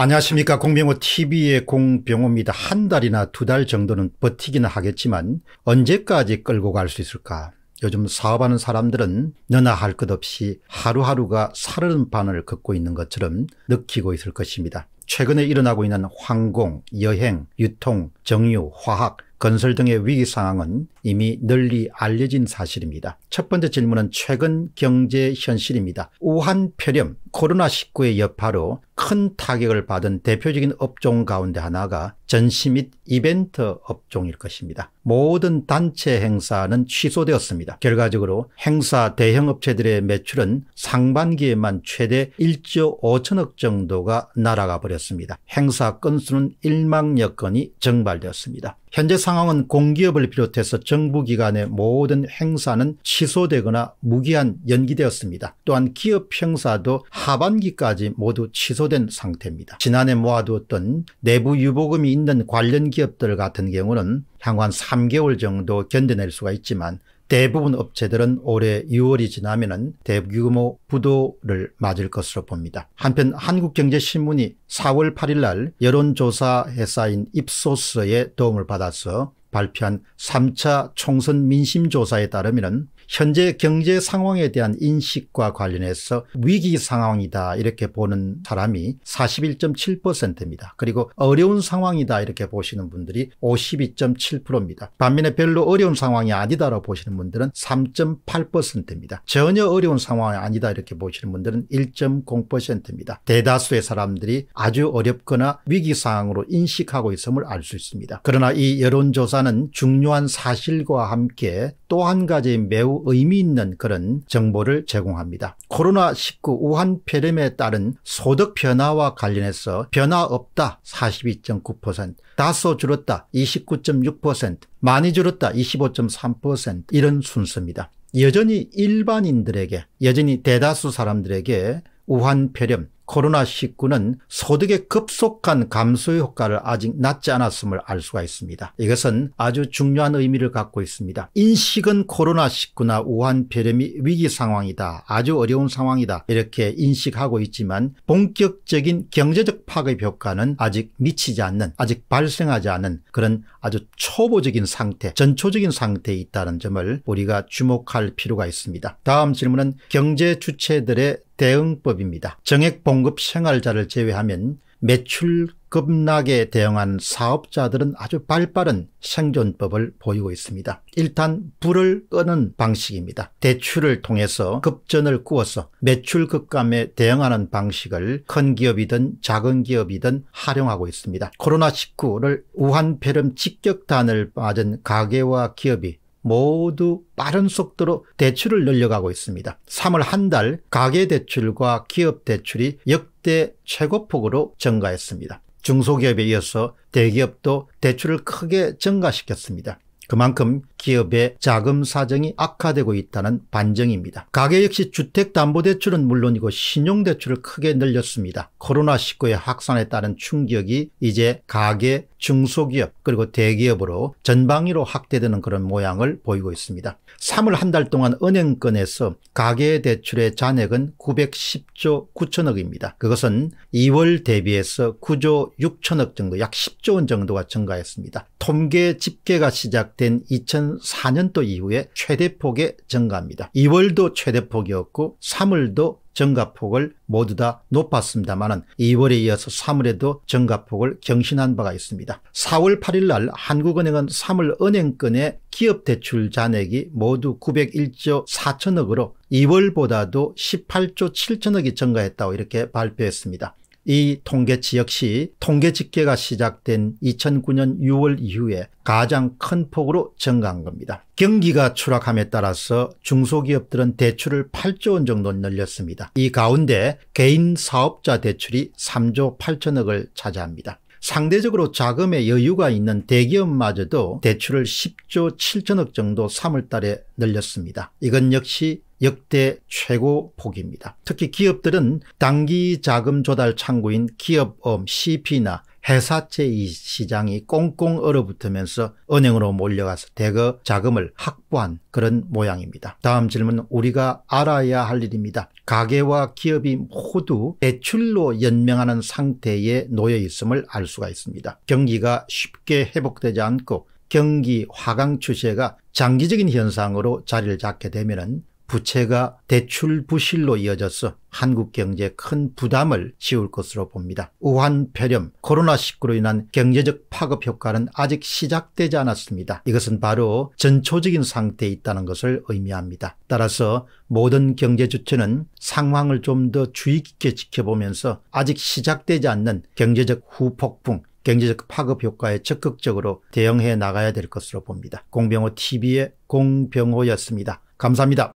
안녕하십니까 공병호 TV의 공병호입니다. 한 달이나 두 달 정도는 버티기는 하겠지만 언제까지 끌고 갈 수 있을까? 요즘 사업하는 사람들은 너나 할 것 없이 하루하루가 사르는 반을 걷고 있는 것처럼 느끼고 있을 것입니다. 최근에 일어나고 있는 항공, 여행, 유통, 정유, 화학, 건설 등의 위기 상황은 이미 널리 알려진 사실입니다. 첫 번째 질문은 최근 경제 현실입니다. 우한 폐렴, 코로나19의 여파로 큰 타격을 받은 대표적인 업종 가운데 하나가 전시 및 이벤트 업종일 것입니다. 모든 단체 행사는 취소되었습니다. 결과적으로 행사 대형업체들의 매출은 상반기에만 최대 1조 5천억 정도가 날아가 버렸습니다. 행사 건수는 1만 여 건이 정발 고갈되었습니다. 현재 상황은 공기업을 비롯해서 정부기관의 모든 행사는 취소되거나 무기한 연기되었습니다. 또한 기업 행사도 하반기까지 모두 취소된 상태입니다. 지난해 모아두었던 내부 유보금이 있는 관련 기업들 같은 경우는 향후 한 3개월 정도 견뎌낼 수가 있지만 대부분 업체들은 올해 6월이 지나면은 대규모 부도를 맞을 것으로 봅니다. 한편 한국경제신문이 4월 8일 날 여론조사 회사인 입소스의 도움을 받아서 발표한 3차 총선 민심조사에 따르면 현재 경제 상황에 대한 인식과 관련해서 위기 상황이다 이렇게 보는 사람이 41.7%입니다. 그리고 어려운 상황이다 이렇게 보시는 분들이 52.7%입니다. 반면에 별로 어려운 상황이 아니다라고 보시는 분들은 3.8%입니다. 전혀 어려운 상황이 아니다 이렇게 보시는 분들은 1.0%입니다. 대다수의 사람들이 아주 어렵거나 위기 상황으로 인식하고 있음을 알 수 있습니다. 그러나 이 여론조사는 중요한 사실과 함께 또한 가지 매우 의미 있는 그런 정보를 제공합니다. 코로나19 우한 폐렴에 따른 소득 변화와 관련해서 변화 없다 42.9%, 다소 줄었다 29.6%, 많이 줄었다 25.3% 이런 순서입니다. 여전히 일반인들에게 여전히 대다수 사람들에게 우한 폐렴 코로나19는 소득의 급속한 감소의 효과를 아직 낳지 않았음을 알 수가 있습니다. 이것은 아주 중요한 의미를 갖고 있습니다. 인식은 코로나19나 우한 폐렴이 위기 상황이다. 아주 어려운 상황이다. 이렇게 인식하고 있지만 본격적인 경제적 파급 효과는 아직 미치지 않는 아직 발생하지 않은 그런 아주 초보적인 상태 전초적인 상태에 있다는 점을 우리가 주목할 필요가 있습니다. 다음 질문은 경제 주체들의 대응법입니다. 정액 봉급 생활자를 제외하면 매출 급락에 대응한 사업자들은 아주 발빠른 생존법을 보이고 있습니다. 일단 불을 끄는 방식입니다. 대출을 통해서 급전을 꾸어서 매출 급감에 대응하는 방식을 큰 기업이든 작은 기업이든 활용하고 있습니다. 코로나19를 우한폐렴 직격탄을 맞은 가계와 기업이 모두 빠른 속도로 대출을 늘려가고 있습니다. 3월 한 달 가계대출과 기업대출이 역대 최고폭으로 증가했습니다. 중소기업에 이어서 대기업도 대출을 크게 증가시켰습니다. 그만큼 기업의 자금 사정이 악화되고 있다는 반증입니다. 가계 역시 주택담보대출은 물론이고 신용대출을 크게 늘렸습니다. 코로나19의 확산에 따른 충격이 이제 가계, 중소기업 그리고 대기업으로 전방위로 확대되는 그런 모양을 보이고 있습니다. 3월 한 달 동안 은행권에서 가계대출의 잔액은 910조 9천억입니다. 그것은 2월 대비해서 9조 6천억 정도 약 10조 원 정도가 증가했습니다. 통계 집계가 시작된 2004년도 이후에 최대폭의 증가입니다. 2월도 최대폭이었고 3월도 증가폭을 모두 다 높았습니다만 2월에 이어서 3월에도 증가폭을 경신한 바가 있습니다. 4월 8일 날 한국은행은 3월 은행권의 기업 대출 잔액이 모두 901조 4천억으로 2월보다도 18조 7천억이 증가했다고 이렇게 발표했습니다. 이 통계치 역시 통계 집계가 시작된 2009년 6월 이후에 가장 큰 폭으로 증가한 겁니다. 경기가 추락함에 따라서 중소기업들은 대출을 8조 원 정도 늘렸습니다. 이 가운데 개인 사업자 대출이 3조 8천억을 차지합니다. 상대적으로 자금의 여유가 있는 대기업마저도 대출을 10조 7천억 정도 3월 달에 늘렸습니다. 이건 역시 역대 최고 폭입니다. 특히 기업들은 단기 자금 조달 창구인 기업업 CP나 회사채 시장이 꽁꽁 얼어붙으면서 은행으로 몰려가서 대거 자금을 확보한 그런 모양입니다. 다음 질문은 우리가 알아야 할 일입니다. 가계와 기업이 모두 대출로 연명하는 상태에 놓여 있음을 알 수가 있습니다. 경기가 쉽게 회복되지 않고 경기 화강 추세가 장기적인 현상으로 자리를 잡게 되면 부채가 대출 부실로 이어져서 한국 경제에 큰 부담을 지울 것으로 봅니다. 우한 폐렴, 코로나19로 인한 경제적 파급 효과는 아직 시작되지 않았습니다. 이것은 바로 전초적인 상태에 있다는 것을 의미합니다. 따라서 모든 경제 주체는 상황을 좀 더 주의 깊게 지켜보면서 아직 시작되지 않는 경제적 후폭풍, 경제적 파급 효과에 적극적으로 대응해 나가야 될 것으로 봅니다. 공병호 TV의 공병호였습니다. 감사합니다.